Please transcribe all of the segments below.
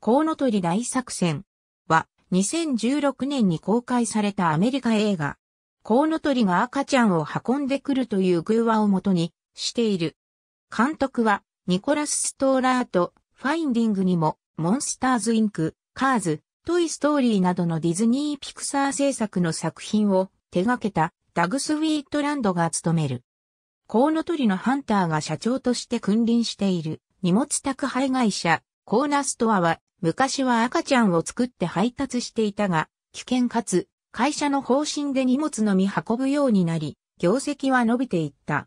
コウノトリ大作戦は2016年に公開されたアメリカ映画。コウノトリが赤ちゃんを運んでくるという偶話をもとにしている。監督はニコラス・ストーラーとファインディングにもモンスターズ・インク、カーズ、トイ・ストーリーなどのディズニー・ピクサー制作の作品を手掛けたダグス・ウィートランドが務める。コウノトリのハンターが社長として君臨している荷物宅配会社コーナストアは昔は赤ちゃんを作って配達していたが、危険かつ会社の方針で荷物のみ運ぶようになり、業績は伸びていった。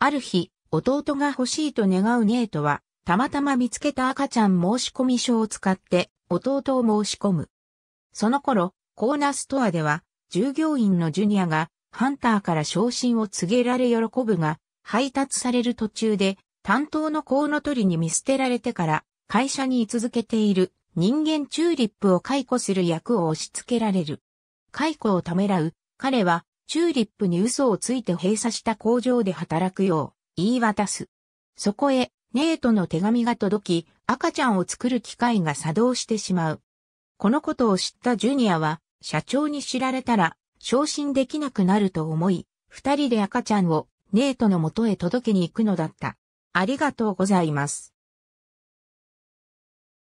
ある日、弟が欲しいと願うネートは、たまたま見つけた赤ちゃん申込書を使って弟を申し込む。その頃、コーナストアでは、従業員のジュニアがハンターから昇進を告げられ喜ぶが、配達される途中で、担当のコウノトリに見捨てられてから、会社に居続けている人間チューリップを解雇する役を押し付けられる。解雇をためらう、彼はチューリップに嘘をついて閉鎖した工場で働くよう言い渡す。そこへネートの手紙が届き、赤ちゃんを作る機会が作動してしまう。このことを知ったジュニアは、社長に知られたら、昇進できなくなると思い、二人で赤ちゃんをネートの元へ届けに行くのだった。ありがとうございます。